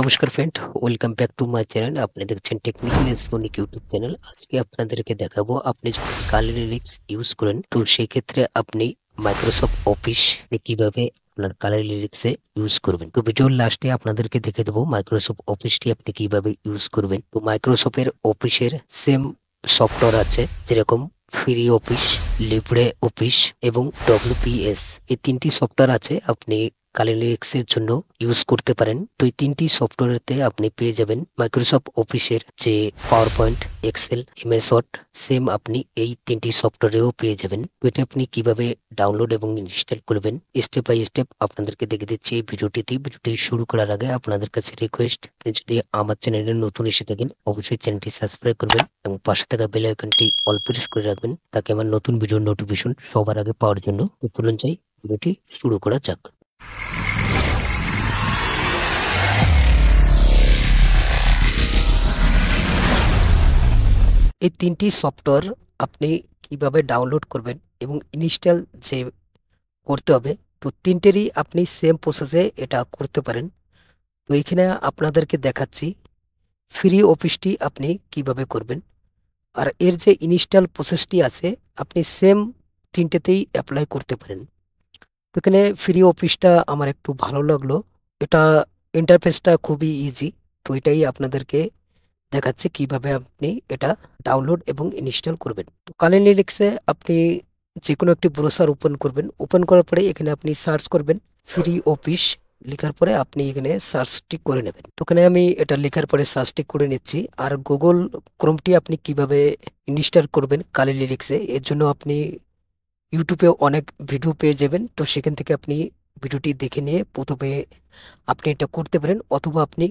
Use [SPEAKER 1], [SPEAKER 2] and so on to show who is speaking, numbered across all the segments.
[SPEAKER 1] নমস্কার friend welcome back to my channel আপনি দেখছেন টেকনিক্যাল স্পনিক ইউটিউব চ্যানেল আজকে আপনাদেরকে দেখাবো আপনি যখন কালি লিরিক্স ইউজ করেন তো সেক্ষেত্রে আপনি মাইক্রোসফট অফিস কিভাবে আপনার কালার লিরিক্সে ইউজ করবেন তো ভিডিওর লাস্টে আপনাদেরকে দেখে দেবো মাইক্রোসফট অফিসটি আপনি কিভাবে ইউজ করবেন তো মাইক্রোসফটের অফিসের সেম সফটওয়্যার আছে যেরকম ফ্রি অফিস লিব্রে অফিস এবং ডব্লিউপিএস এই তিনটি সফটওয়্যার আছে আপনি এক্সের জন্য ইউজ করতে পারেন তো এই তিনটি সফটওয়্যারেতে আপনি পেয়ে যাবেন মাইক্রোসফট অফিসের যে PowerPoint excel MS same আপনি এই তিনটি সফটওয়্যারেও পেয়ে যাবেন এটা আপনি কিভাবে ডাউনলোড এবং ইনস্টল করবেন স্টেপ বাই স্টেপ আপনাদেরকে দেখে দিচ্ছি এই ভিডিওটিতে ভিডিওটি শুরু করার আগে আপনাদের কাছে রিকোয়েস্ট যদি আমার চ্যানেলে নতুন এসে থাকেন অবশ্যই চ্যানেলটি সাবস্ক্রাইব করবেন এবং পাশে থাকা বেল আইকনটি অল প্রেস করে রাখবেন তাকে আমার নতুন ভিডিওর নোটিফিকেশন সবার আগে পাওয়ার জন্য চলুন চাই ভিডিওটি শুরু করা যাক এই তিনটি সফটওয়্যার আপনি কিভাবে ডাউনলোড করবেন এবং ইনস্টল যে করতে হবে তো তিনটেরই আপনি সেম প্রসেসে এটা করতে পারেন তো এখানে আপনাদেরকে দেখাচ্ছি ফ্রি অফিসটি আপনি কিভাবে করবেন আর এর যে ইনস্টল প্রসেসটি আছে আপনি সেম তিনটেতেই অ্যাপ্লাই করতে পারেন এখানে ফ্রি অফিসটা আমার একটু ভালো লাগলো এটা ইন্টারফেসটা খুবই ইজি তো এটাই আপনাদেরকে দেখাচ্ছে কিভাবে আপনি এটা ডাউনলোড এবং ইনস্টল করবেন তো কালেন লিলিক্সে আপনি যে কোনো একটি ব্রোসার ওপেন করবেন ওপেন করার পরে এখানে আপনি সার্চ করবেন ফ্রি অফিস লেখার পরে আপনি এখানে সার্চটি করে নেবেন তো ওখানে আমি এটা লেখার পরে সার্চটি করে নিচ্ছি আর গুগল ক্রোমটি আপনি কিভাবে ইনস্টল করবেন কালি লিরিক্সে এর জন্য আপনি ইউটিউবে অনেক ভিডিও পেয়ে যাবেন তো সেখান থেকে আপনি ভিডিওটি দেখে নিয়ে প্রথমে আপনি এটা করতে পারেন অথবা আপনি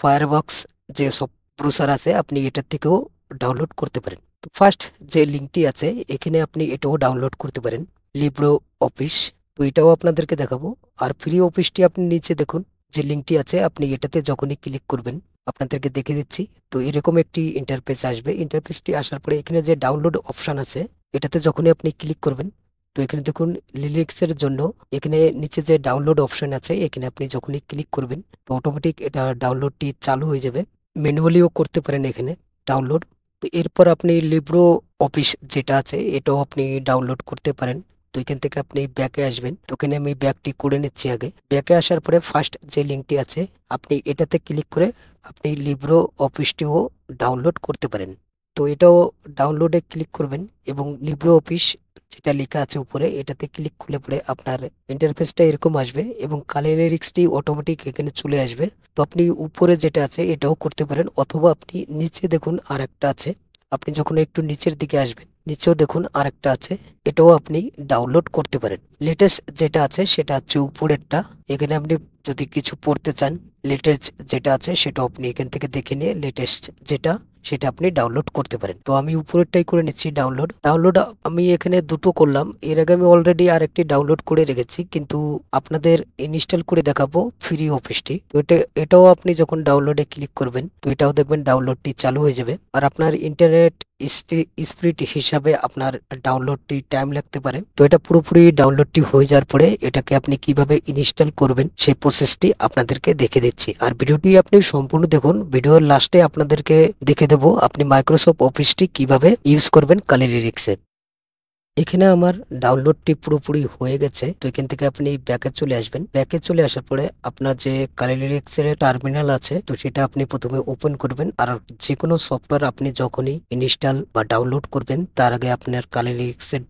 [SPEAKER 1] ফায়ারবক্স যে সব প্রসার আছে আপনি এটার থেকেও ডাউনলোড করতে পারেন তো ফার্স্ট যে লিঙ্কটি আছে এখানে আপনি এটাও ডাউনলোড করতে পারেন লিব্রো অফিস তো এটাও আপনাদেরকে দেখাবো আর ফ্রি অফিসটি আপনি নিচে দেখুন যে লিঙ্কটি আছে আপনি এটাতে যখনই ক্লিক করবেন আপনাদেরকে দেখে দিচ্ছি তো এরকম একটি ইন্টারফেস আসবে ইন্টারফেসটি আসার পরে এখানে যে ডাউনলোড অপশান আছে এটাতে যখনই আপনি ক্লিক করবেন তো এখানে দেখুন লিলিক্সের জন্য এখানে নিচে যে ডাউনলোড অপশন আছে এখানে আপনি যখনই ক্লিক করবেন তো অটোমেটিক এটা ডাউনলোডটি চালু হয়ে যাবে ম্যানুয়ালিও করতে পারেন এখানে ডাউনলোড তো এরপর আপনি লিব্রো অফিস যেটা আছে এটাও আপনি ডাউনলোড করতে পারেন তো এখান থেকে আপনি ব্যাকে আসবেন তো এখানে আমি ব্যাকটি করে নিচ্ছি আগে ব্যাকে আসার পরে ফার্স্ট যে লিঙ্কটি আছে আপনি এটাতে ক্লিক করে আপনি লিব্রো অফিসটিও ডাউনলোড করতে পারেন তো এটাও ডাউনলোডে ক্লিক করবেন এবং লিব্রো অফিস যেটা লেখা আছে উপরে এটাতে ক্লিক করলে পরে আপনার ইন্টারফেসটা এরকম আসবে এবং কালের লিরিক্সটি অটোমেটিক এখানে চলে আসবে তো আপনি উপরে যেটা আছে এটাও করতে পারেন অথবা আপনি নিচে দেখুন আর একটা আছে আপনি যখন একটু নিচের দিকে আসবেন নিচেও দেখুন আর একটা আছে এটাও আপনি ডাউনলোড করতে পারেন লেটেস্ট যেটা আছে সেটা হচ্ছে উপরেরটা এখানে আপনি যদি কিছু পড়তে চান লেটেস্ট যেটা আছে সেটা আপনি এখান থেকে দেখে নিয়ে লেটেস্ট যেটা সেটা আপনি ডাউনলোড করতে পারেন তো আমি উপরেরটাই করে নিচ্ছি ডাউনলোড ডাউনলোড আমি এখানে দুটো করলাম এর আগে আমি অলরেডি আরেকটি ডাউনলোড করে রেখেছি কিন্তু আপনাদের ইনস্টল করে দেখাবো ফ্রি অফিসটি তো এটা এটাও আপনি যখন ডাউনলোডে ক্লিক করবেন তো এটাও দেখবেন ডাউনলোডটি চালু হয়ে যাবে আর আপনার ইন্টারনেট স্প্রিট হিসাবে আপনার ডাউনলোডটি টাইম লাগতে পারে তো এটা পুরোপুরি ডাউনলোডটি হয়ে যাওয়ার পরে এটাকে আপনি কিভাবে ইনস্টল করবেন সেই প্রসেসটি আপনাদেরকে দেখে দিচ্ছি আর ভিডিওটি আপনি সম্পূর্ণ দেখুন ভিডিওর লাস্টে আপনাদেরকে দেখে দেব আপনি মাইক্রোসফট অফিসটি কিভাবে ইউজ করবেন কালিরিক্সে এখানে আমার ডাউনলোডটি পুরোপুরি হয়ে গেছে তো এখান থেকে আপনি ব্যাকে চলে আসবেন ব্যাকে চলে আসার পরে আপনার যে এর টার্মিনাল আছে তো সেটা আপনি প্রথমে ওপেন করবেন আর যে কোনো সফটওয়্যার আপনি যখনই ইনস্টল বা ডাউনলোড করবেন তার আগে আপনার এর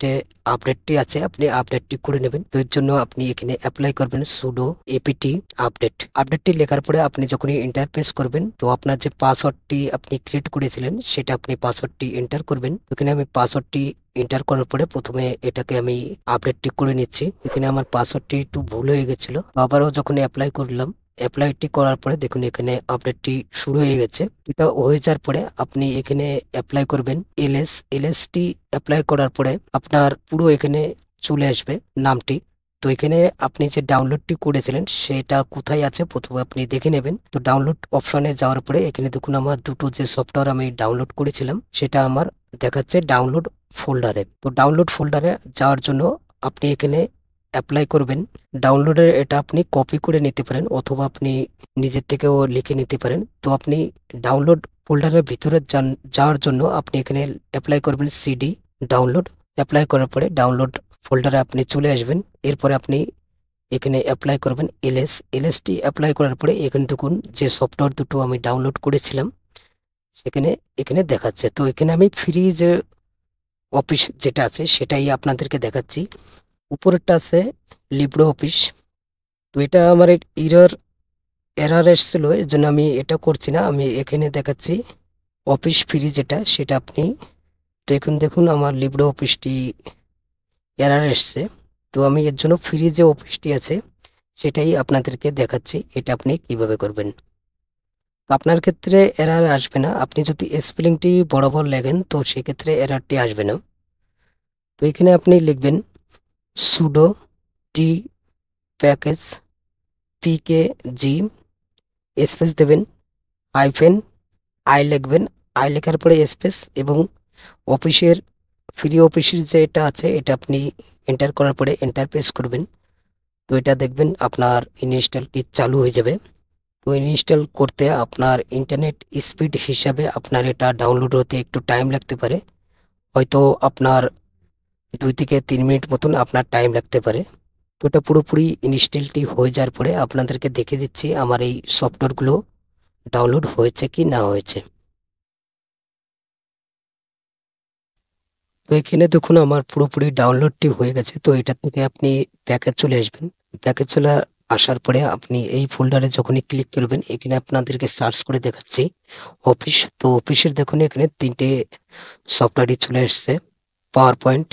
[SPEAKER 1] যে আপডেটটি আছে আপনি আপডেটটি করে নেবেন তো এর জন্য আপনি এখানে অ্যাপ্লাই করবেন সুডো এপিটি আপডেট আপডেটটি লেখার পরে আপনি যখনই ইন্টারপ্রেস করবেন তো আপনার যে পাসওয়ার্ডটি আপনি ক্রিয়েট করেছিলেন সেটা আপনি পাসওয়ার্ডটি এন্টার করবেন এখানে আমি পাসওয়ার্ডটি এন্টার করার পরে প্রথমে এটাকে আমি আপডেটটি করে নিচ্ছি এখানে আমার পাসওয়ার্ডটি একটু ভুল হয়ে গেছিল আবারও যখন অ্যাপ্লাই করলাম অ্যাপ্লাইটি করার পরে দেখুন এখানে আপডেটটি শুরু হয়ে গেছে এটা হয়ে যাওয়ার পরে আপনি এখানে অ্যাপ্লাই করবেন এলএস এলএসটি অ্যাপ্লাই করার পরে আপনার পুরো এখানে চলে আসবে নামটি তো এখানে আপনি যে ডাউনলোডটি করেছিলেন সেটা কোথায় আছে প্রথমে আপনি দেখে নেবেন তো ডাউনলোড অপশনে যাওয়ার পরে এখানে দেখুন আমার দুটো যে সফটওয়্যার আমি ডাউনলোড করেছিলাম সেটা আমার দেখাচ্ছে ডাউনলোড ফোল্ডারে তো ডাউনলোড ফোল্ডারে যাওয়ার জন্য আপনি এখানে অ্যাপ্লাই করবেন ডাউনলোডের এটা আপনি কপি করে নিতে পারেন অথবা আপনি নিজের থেকেও লিখে নিতে পারেন তো আপনি ডাউনলোড ফোল্ডারের ভিতরে যাওয়ার জন্য আপনি এখানে অ্যাপ্লাই করবেন সিডি ডাউনলোড অ্যাপ্লাই করার পরে ডাউনলোড ফোল্ডারে আপনি চলে আসবেন এরপরে আপনি এখানে অ্যাপ্লাই করবেন এলএস এলএসটি অ্যাপ্লাই করার পরে এখানে দেখুন যে সফটওয়্যার দুটো আমি ডাউনলোড করেছিলাম সেখানে এখানে দেখাচ্ছে তো এখানে আমি ফ্রি যে অফিস যেটা আছে সেটাই আপনাদেরকে দেখাচ্ছি উপরেরটা আছে লিব্রো অফিস তো এটা আমার ইরার এরার এসছিল এর জন্য আমি এটা করছি না আমি এখানে দেখাচ্ছি অফিস ফ্রি যেটা সেটা আপনি তো এখন দেখুন আমার লিব্রো অফিসটি এরার এসছে তো আমি এর জন্য ফ্রি যে অফিসটি আছে সেটাই আপনাদেরকে দেখাচ্ছি এটা আপনি কিভাবে করবেন আপনার ক্ষেত্রে এরার আসবে না আপনি যদি স্পেলিংটি বরাবর লেখেন তো সেক্ষেত্রে এরারটি আসবে না তো এখানে আপনি লিখবেন সুডো টি প্যাকেজ pkg space দেবেন আইফেন আই লিখবেন আই লেখার পরে স্পেস এবং অফিসের ফ্রি অফিসের যে এটা আছে এটা আপনি এন্টার করার পরে এন্টার প্রেস করবেন তো এটা দেখবেন আপনার ইনস্টলটি চালু হয়ে যাবে তো ইনস্টল করতে আপনার ইন্টারনেট স্পিড হিসাবে আপনার এটা ডাউনলোড হতে একটু টাইম লাগতে পারে হয়তো আপনার দুই থেকে তিন মিনিট মতন আপনার টাইম লাগতে পারে তো এটা পুরোপুরি ইনস্টলটি হয়ে যাওয়ার পরে আপনাদেরকে দেখে দিচ্ছি আমার এই সফটওয়্যারগুলো ডাউনলোড হয়েছে কি না হয়েছে তো এখানে দেখুন আমার পুরোপুরি ডাউনলোডটি হয়ে গেছে তো এটা থেকে আপনি প্যাকেজ চলে আসবেন প্যাকেজ চলে আসার পরে আপনি এই ফোল্ডারে যখনই ক্লিক করবেন এখানে আপনাদেরকে সার্চ করে দেখাচ্ছি অফিস তো অফিসের দেখুন এখানে তিনটে সফটওয়্যারই চলে এসছে পাওয়ার পয়েন্ট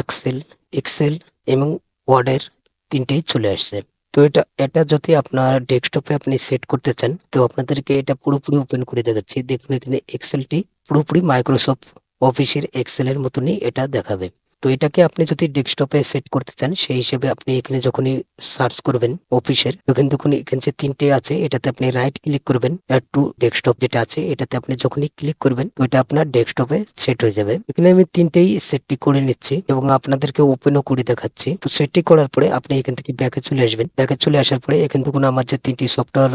[SPEAKER 1] এক্সেল এক্সেল এবং ওয়ার্ডের তিনটেই চলে আসছে তো এটা এটা যদি আপনার ডেস্কটপে আপনি সেট করতে চান তো আপনাদেরকে এটা পুরোপুরি ওপেন করে দেখাচ্ছি দেখুন এখানে এক্সেলটি পুরোপুরি মাইক্রোসফট অফিসের এক্সেলের মতনই এটা দেখাবে তো এটাকে আপনি যদি ডেস্কটপে সেট করতে চান সেই হিসেবে আপনি এখানে যখনই সার্চ করবেন অফিসের তখন তখন এখানে যে তিনটে আছে এটাতে আপনি রাইট ক্লিক করবেন অ্যাড টু ডেস্কটপ যেটা আছে এটাতে আপনি যখনই ক্লিক করবেন ওইটা আপনার ডেস্কটপে সেট হয়ে যাবে এখানে আমি তিনটেই সেটটি করে নিচ্ছি এবং আপনাদেরকে ওপেনও করে দেখাচ্ছি তো সেটটি করার পরে আপনি এখান থেকে ব্যাকে চলে আসবেন ব্যাকে চলে আসার পরে এখান থেকে আমার যে তিনটি সফটওয়্যার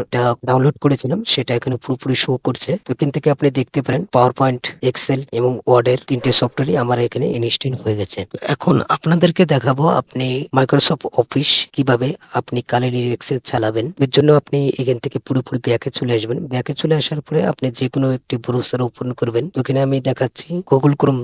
[SPEAKER 1] ডাউনলোড করেছিলাম সেটা এখানে পুরোপুরি শো করছে তো এখান থেকে আপনি দেখতে পারেন পাওয়ার পয়েন্ট এক্সেল এবং ওয়ার্ডের তিনটে সফটওয়্যারই আমার এখানে ইনস্টল হয়ে গেছে আছে এখন আপনাদেরকে দেখাবো আপনি মাইক্রোসফট অফিস কিভাবে আপনি কালের ইন্ডেক্সে চালাবেন এর জন্য আপনি এখান থেকে পুরোপুরি ব্যাকে চলে আসবেন ব্যাকে চলে আসার পরে আপনি যে কোনো একটি ব্রোসার ওপেন করবেন ওখানে আমি দেখাচ্ছি গুগল ক্রোম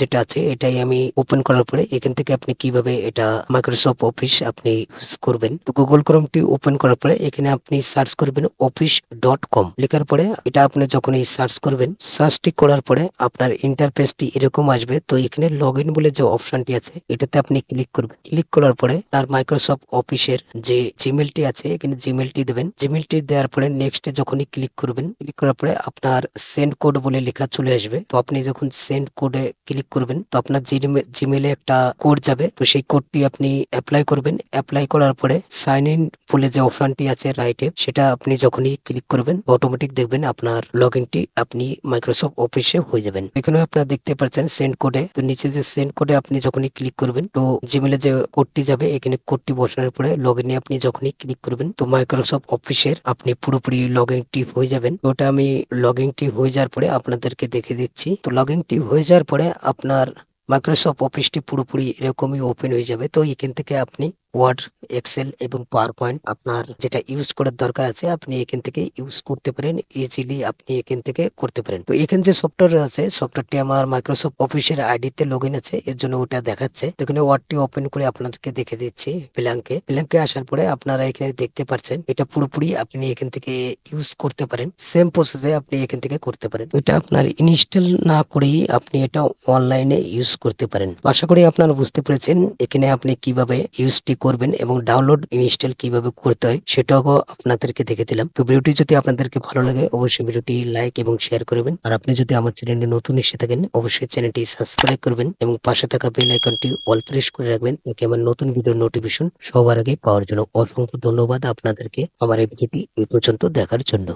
[SPEAKER 1] যেটা আছে এটাই আমি ওপেন করার পরে এখান থেকে আপনি কিভাবে এটা মাইক্রোসফট অফিস আপনি ইউজ করবেন তো গুগল ক্রোমটি ওপেন করার পরে এখানে আপনি সার্চ করবেন অফিস ডট কম লেখার পরে এটা আপনি যখন এই সার্চ করবেন সার্চটি করার পরে আপনার ইন্টারফেসটি এরকম আসবে তো এখানে লগ ইন বলে যে অপশনটি আছে এটাতে আপনি ক্লিক করবেন ক্লিক করার পরে আর মাইক্রোসফট অফিসের যে জিমেলটি আছে এখানে জিমেলটি দেবেন জিমেলটি দেওয়ার পরে নেক্সটে যখনই ক্লিক করবেন ক্লিক করার পরে আপনার সেন্ড কোড বলে লেখা চলে আসবে তো আপনি যখন সেন্ড কোডে ক্লিক করবেন তো আপনার জিমেলে একটা কোড যাবে তো সেই কোডটি আপনি অ্যাপ্লাই করবেন অ্যাপ্লাই করার পরে সাইন ইন বলে যে অপশনটি আছে রাইটে সেটা আপনি যখনই ক্লিক করবেন অটোমেটিক দেখবেন আপনার লগ ইনটি আপনি মাইক্রোসফট অফিসে হয়ে যাবেন এখানে আপনার দেখতে পাচ্ছেন সেন্ড কোডে তো নিচে যে সেন্ড কোডে আপনি যখনই ক্লিক করবেন তো জিমেলে যে কোডটি যাবে এখানে কোডটি বসানোর পরে লগ ইনে আপনি যখনই ক্লিক করবেন তো মাইক্রোসফট অফিসের আপনি পুরোপুরি লগ ইন টিপ হয়ে যাবেন ওটা আমি লগ ইন টিপ হয়ে যাওয়ার পরে আপনাদেরকে দেখে দিচ্ছি তো লগ ইন টিপ হয়ে যাওয়ার পরে আপনার মাইক্রোসফট অফিসটি পুরোপুরি এরকমই ওপেন হয়ে যাবে তো এখান থেকে আপনি ওয়ার্ড এক্সেল এবং পাওয়ার পয়েন্ট আপনার যেটা ইউজ করার দরকার আছে আপনি এখান থেকে ইউজ করতে পারেন ইজিলি আপনি এখান থেকে করতে পারেন তো এখানে যে সফটওয়্যার আছে সফটওয়্যারটি আমার মাইক্রোসফট অফিসের আইডিতে লগ ইন আছে এর জন্য ওটা দেখাচ্ছে তো এখানে ওয়ার্ডটি ওপেন করে আপনাদেরকে দেখে দিচ্ছি প্ল্যাঙ্কে প্ল্যাঙ্কে আসার পরে আপনারা এখানে দেখতে পাচ্ছেন এটা পুরোপুরি আপনি এখান থেকে ইউজ করতে পারেন সেম প্রসেসে আপনি এখান থেকে করতে পারেন এটা আপনার ইনস্টল না করেই আপনি এটা অনলাইনে ইউজ করতে পারেন আশা করি আপনারা বুঝতে পেরেছেন এখানে আপনি কিভাবে ইউজটি করবেন এবং ডাউনলোড ইনস্টল কিভাবে করতে হয় সেটাও আপনাদেরকে দেখে দিলাম তো ভিডিওটি যদি আপনাদেরকে ভালো লাগে অবশ্যই ভিডিওটি লাইক এবং শেয়ার করবেন আর আপনি যদি আমার চ্যানেলে নতুন এসে থাকেন অবশ্যই চ্যানেলটি সাবস্ক্রাইব করবেন এবং পাশে থাকা বেল আইকনটি অল প্রেস করে রাখবেন তাকে আমার নতুন ভিডিওর নোটিফিকেশন সবার আগে পাওয়ার জন্য অসংখ্য ধন্যবাদ আপনাদেরকে আমার এই ভিডিওটি এই পর্যন্ত দেখার জন্য